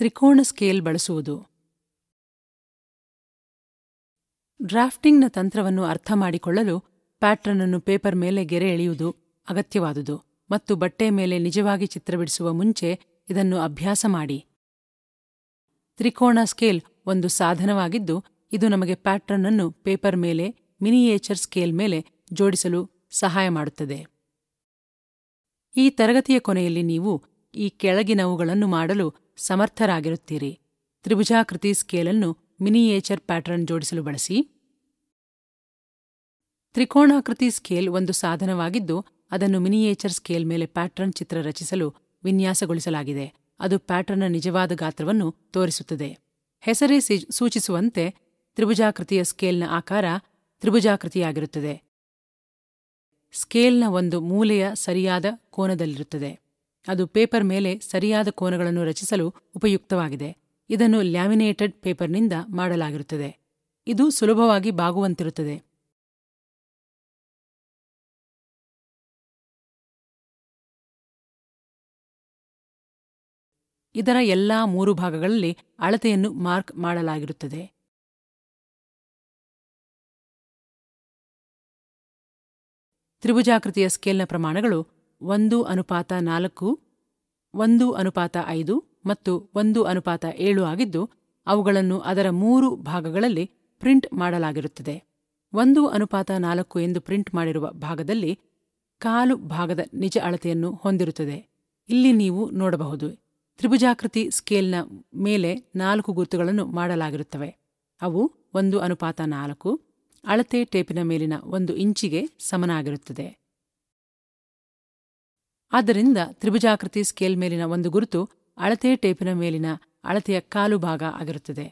ತ್ರಿಕೋಣ scale ಬಳಸುವುದು ಡ್ರಾಫ್ಟಿಂಗ್ನ ತಂತ್ರವನ್ನು ಅರ್ಥ ಮಾಡಿಕೊಳ್ಳಲು ಅನ್ನು ಪೇಪರ್ ಮೇಲೆ ಗೆರೆ ಎಳೆಯುವುದು ಅಗತ್ಯವಾದುದು ಮತ್ತು ಬಟ್ಟೆ ಮೇಲೆ ನಿಜವಾಗಿ ಚಿತ್ರ ಬಿಡಿಸುವ ಮುಂಚೆ ಇದನ್ನು ಅಭ್ಯಾಸ ಮಾಡಿ ತ್ರಿಕೋಣ ಸ್ಕೇಲ್ ಒಂದು ಸಾಧನವಾಗಿದ್ದು ಇದು ನಮಗೆ ಪ್ಯಾಟ್ರನ್ ಅನ್ನು ಪೇಪರ್ ಮೇಲೆ ಮಿನಿಯೇಚರ್ ಸ್ಕೇಲ್ ಮೇಲೆ ಜೋಡಿಸಲು ಸಹಾಯ ಮಾಡುತ್ತದೆ ಈ ತರಗತಿಯ ಕೊನೆಯಲ್ಲಿ ನೀವು ಈ ಕೆಳಗಿನವುಗಳನ್ನು ಮಾಡಲು ಸಮರ್ಥರಾಗಿರುತ್ತೀರಿ ತ್ರಿಭುಜಾಕೃತಿ ಸ್ಕೇಲನ್ನು ಮಿನಿಯೇಚರ್ ಪ್ಯಾಟರ್ನ್ ಜೋಡಿಸಲು ಬಳಸಿ ತ್ರಿಕೋಣಾಕೃತಿ ಸ್ಕೇಲ್ ಒಂದು ಸಾಧನವಾಗಿದ್ದು ಅದನ್ನು ಮಿನಿಯೇಚರ್ ಸ್ಕೇಲ್ ಮೇಲೆ ಪ್ಯಾಟರ್ನ್ ಚಿತ್ರ ರಚಿಸಲು ವಿನ್ಯಾಸಗೊಳಿಸಲಾಗಿದೆ ಅದು ಪ್ಯಾಟರ್ನ್ನ ನಿಜವಾದ ಗಾತ್ರವನ್ನು ತೋರಿಸುತ್ತದೆ ಹೆಸರೇ ಸೂಚಿಸುವಂತೆ ತ್ರಿಭುಜಾಕೃತಿಯ ಸ್ಕೇಲ್ನ ಆಕಾರ ತ್ರಿಭುಜಾಕೃತಿಯಾಗಿರುತ್ತದೆ ಸ್ಕೇಲ್ನ ಒಂದು ಮೂಲೆಯ ಸರಿಯಾದ ಕೋನದಲ್ಲಿರುತ್ತದೆ ಅದು ಪೇಪರ್ ಮೇಲೆ ಸರಿಯಾದ ಕೋನಗಳನ್ನು ರಚಿಸಲು ಉಪಯುಕ್ತವಾಗಿದೆ ಇದನ್ನು ಲ್ಯಾಮಿನೇಟೆಡ್ ಪೇಪರ್ನಿಂದ ಮಾಡಲಾಗಿರುತ್ತದೆ ಇದು ಸುಲಭವಾಗಿ ಬಾಗುವಂತಿರುತ್ತದೆ ಇದರ ಎಲ್ಲಾ ಮೂರು ಭಾಗಗಳಲ್ಲಿ ಅಳತೆಯನ್ನು ಮಾರ್ಕ್ ಮಾಡಲಾಗಿರುತ್ತದೆ ತ್ರಿಭುಜಾಕೃತಿಯ ಸ್ಕೇಲ್ನ ಪ್ರಮಾಣಗಳು ಒಂದು ಅನುಪಾತ ನಾಲ್ಕು ಒಂದು ಅನುಪಾತ ಐದು ಮತ್ತು ಒಂದು ಅನುಪಾತ ಏಳು ಆಗಿದ್ದು ಅವುಗಳನ್ನು ಅದರ ಮೂರು ಭಾಗಗಳಲ್ಲಿ ಪ್ರಿಂಟ್ ಮಾಡಲಾಗಿರುತ್ತದೆ ಒಂದು ಅನುಪಾತ ನಾಲ್ಕು ಎಂದು ಪ್ರಿಂಟ್ ಮಾಡಿರುವ ಭಾಗದಲ್ಲಿ ಕಾಲು ಭಾಗದ ನಿಜ ಅಳತೆಯನ್ನು ಹೊಂದಿರುತ್ತದೆ ಇಲ್ಲಿ ನೀವು ನೋಡಬಹುದು ತ್ರಿಭುಜಾಕೃತಿ ಸ್ಕೇಲ್ನ ಮೇಲೆ ನಾಲ್ಕು ಗುರುತುಗಳನ್ನು ಮಾಡಲಾಗಿರುತ್ತವೆ ಅವು ಒಂದು ಅನುಪಾತ ನಾಲ್ಕು ಅಳತೆ ಟೇಪಿನ ಮೇಲಿನ ಒಂದು ಇಂಚಿಗೆ ಸಮನಾಗಿರುತ್ತದೆ ಆದ್ದರಿಂದ ತ್ರಿಭುಜಾಕೃತಿ ಸ್ಕೇಲ್ ಮೇಲಿನ ಒಂದು ಗುರುತು ಅಳತೆ ಟೇಪಿನ ಮೇಲಿನ ಅಳತೆಯ ಕಾಲು ಭಾಗ ಆಗಿರುತ್ತದೆ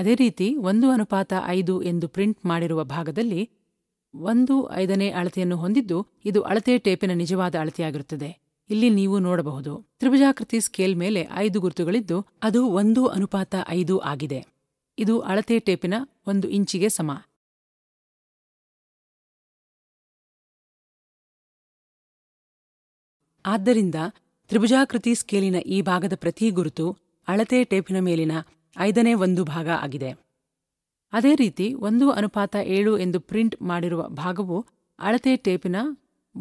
ಅದೇ ರೀತಿ ಒಂದು ಅನುಪಾತ ಐದು ಎಂದು ಪ್ರಿಂಟ್ ಮಾಡಿರುವ ಭಾಗದಲ್ಲಿ ಒಂದು ಐದನೇ ಅಳತೆಯನ್ನು ಹೊಂದಿದ್ದು ಇದು ಅಳತೆ ಟೇಪಿನ ನಿಜವಾದ ಅಳತೆಯಾಗಿರುತ್ತದೆ ಇಲ್ಲಿ ನೀವು ನೋಡಬಹುದು ತ್ರಿಭುಜಾಕೃತಿ ಸ್ಕೇಲ್ ಮೇಲೆ ಐದು ಗುರುತುಗಳಿದ್ದು ಅದು ಒಂದು ಅನುಪಾತ ಐದು ಆಗಿದೆ ಇದು ಅಳತೆ ಟೇಪಿನ ಒಂದು ಇಂಚಿಗೆ ಸಮ ಆದ್ದರಿಂದ ತ್ರಿಭುಜಾಕೃತಿ ಸ್ಕೇಲಿನ ಈ ಭಾಗದ ಪ್ರತಿ ಗುರುತು ಅಳತೆ ಟೇಪಿನ ಮೇಲಿನ ಐದನೇ ಒಂದು ಭಾಗ ಆಗಿದೆ ಅದೇ ರೀತಿ ಒಂದು ಅನುಪಾತ ಏಳು ಎಂದು ಪ್ರಿಂಟ್ ಮಾಡಿರುವ ಭಾಗವು ಅಳತೆ ಟೇಪಿನ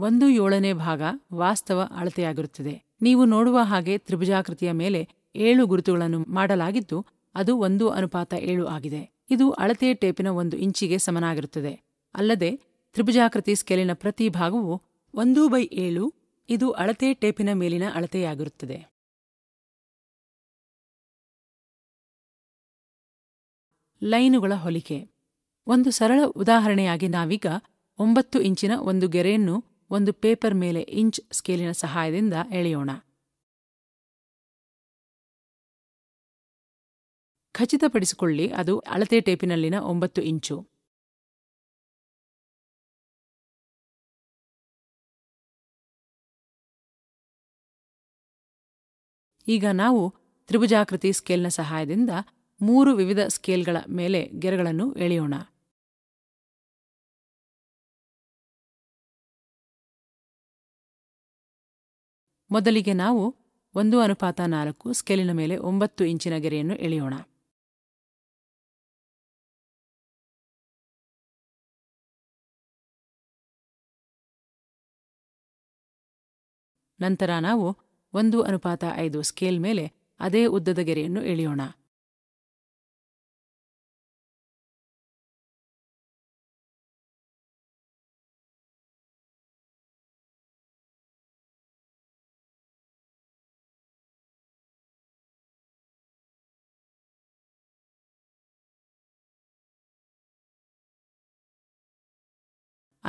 ಒಂದು ಏಳನೇ ಭಾಗ ವಾಸ್ತವ ಅಳತೆಯಾಗಿರುತ್ತದೆ ನೀವು ನೋಡುವ ಹಾಗೆ ತ್ರಿಭುಜಾಕೃತಿಯ ಮೇಲೆ ಏಳು ಗುರುತುಗಳನ್ನು ಮಾಡಲಾಗಿದ್ದು ಅದು ಒಂದು ಅನುಪಾತ ಏಳು ಆಗಿದೆ ಇದು ಅಳತೆ ಟೇಪಿನ ಒಂದು ಇಂಚಿಗೆ ಸಮನಾಗಿರುತ್ತದೆ ಅಲ್ಲದೆ ತ್ರಿಭುಜಾಕೃತಿ ಸ್ಕೇಲಿನ ಪ್ರತಿ ಭಾಗವು ಒಂದು ಬೈ ಏಳು ಇದು ಅಳತೆ ಟೇಪಿನ ಮೇಲಿನ ಅಳತೆಯಾಗಿರುತ್ತದೆ ಲೈನುಗಳ ಹೊಲಿಕೆ ಒಂದು ಸರಳ ಉದಾಹರಣೆಯಾಗಿ ನಾವೀಗ ಒಂಬತ್ತು ಇಂಚಿನ ಒಂದು ಗೆರೆಯನ್ನು ಒಂದು ಪೇಪರ್ ಮೇಲೆ ಇಂಚ್ ಸ್ಕೇಲಿನ ಸಹಾಯದಿಂದ ಎಳೆಯೋಣ ಖಚಿತಪಡಿಸಿಕೊಳ್ಳಿ ಅದು ಅಳತೆ ಟೇಪಿನಲ್ಲಿನ ಒಂಬತ್ತು ಇಂಚು ಈಗ ನಾವು ತ್ರಿಭುಜಾಕೃತಿ ಸ್ಕೇಲ್ನ ಸಹಾಯದಿಂದ ಮೂರು ವಿವಿಧ ಸ್ಕೇಲ್ಗಳ ಮೇಲೆ ಗೆರೆಗಳನ್ನು ಎಳೆಯೋಣ ಮೊದಲಿಗೆ ನಾವು ಒಂದು ಅನುಪಾತ ನಾಲ್ಕು ಸ್ಕೇಲಿನ ಮೇಲೆ ಒಂಬತ್ತು ಇಂಚಿನ ಗೆರೆಯನ್ನು ಎಳೆಯೋಣ ನಂತರ ನಾವು ಒಂದು ಅನುಪಾತ ಐದು ಸ್ಕೇಲ್ ಮೇಲೆ ಅದೇ ಉದ್ದದ ಗೆರೆಯನ್ನು ಎಳೆಯೋಣ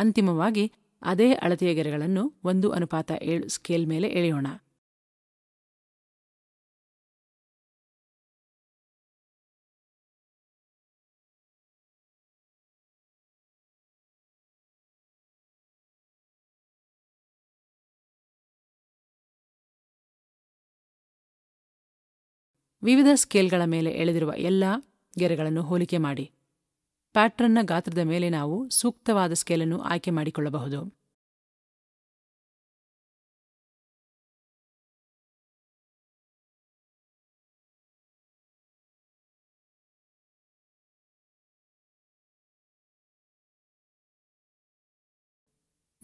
ಅಂತಿಮವಾಗಿ ಅದೇ ಅಳತೆಯ ಗೆರೆಗಳನ್ನು ಒಂದು ಅನುಪಾತ ಏಳು ಸ್ಕೇಲ್ ಮೇಲೆ ಎಳೆಯೋಣ ವಿವಿಧ ಸ್ಕೇಲ್ಗಳ ಮೇಲೆ ಎಳೆದಿರುವ ಎಲ್ಲ ಗೆರೆಗಳನ್ನು ಹೋಲಿಕೆ ಮಾಡಿ ಪ್ಯಾಟ್ರನ್ನ ಗಾತ್ರದ ಮೇಲೆ ನಾವು ಸೂಕ್ತವಾದ ಸ್ಕೇಲನ್ನು ಆಯ್ಕೆ ಮಾಡಿಕೊಳ್ಳಬಹುದು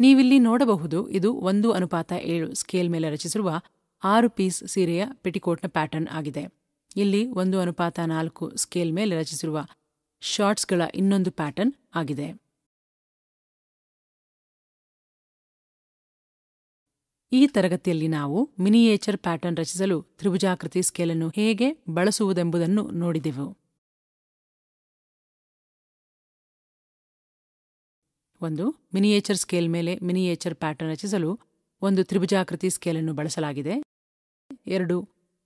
ನೀವಿಲ್ಲಿ ನೋಡಬಹುದು ಇದು ಒಂದು ಅನುಪಾತ ಏಳು ಸ್ಕೇಲ್ ಮೇಲೆ ರಚಿಸಿರುವ ಆರು ಪೀಸ್ ಸೀರೆಯ ಪೆಟಿಕೋಟ್ನ ಪ್ಯಾಟರ್ನ್ ಆಗಿದೆ ಇಲ್ಲಿ ಒಂದು ಅನುಪಾತ ನಾಲ್ಕು ಸ್ಕೇಲ್ ಮೇಲೆ ರಚಿಸಿರುವ ಶಾರ್ಟ್ಸ್ಗಳ ಇನ್ನೊಂದು ಪ್ಯಾಟರ್ನ್ ಆಗಿದೆ ಈ ತರಗತಿಯಲ್ಲಿ ನಾವು ಮಿನಿಯೇಚರ್ ಪ್ಯಾಟರ್ನ್ ರಚಿಸಲು ತ್ರಿಭುಜಾಕೃತಿ ಸ್ಕೇಲ್ ಅನ್ನು ಹೇಗೆ ಬಳಸುವುದೆಂಬುದನ್ನು ನೋಡಿದೆವು ಒಂದು ಮಿನಿಯೇಚರ್ ಸ್ಕೇಲ್ ಮೇಲೆ ಮಿನಿಯೇಚರ್ ಪ್ಯಾಟರ್ನ್ ರಚಿಸಲು ಒಂದು ತ್ರಿಭುಜಾಕೃತಿ ಸ್ಕೇಲ್ ಅನ್ನು ಬಳಸಲಾಗಿದೆ ಎರಡು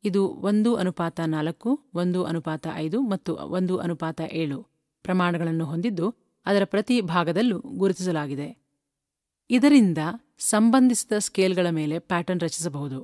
ಇದು ಒಂದು ಅನುಪಾತ ನಾಲ್ಕು ಒಂದು ಅನುಪಾತ ಐದು ಮತ್ತು ಒಂದು ಅನುಪಾತ ಏಳು ಪ್ರಮಾಣಗಳನ್ನು ಹೊಂದಿದ್ದು ಅದರ ಪ್ರತಿ ಭಾಗದಲ್ಲೂ ಗುರುತಿಸಲಾಗಿದೆ ಇದರಿಂದ ಸಂಬಂಧಿಸಿದ ಸ್ಕೇಲ್ಗಳ ಮೇಲೆ ಪ್ಯಾಟರ್ನ್ ರಚಿಸಬಹುದು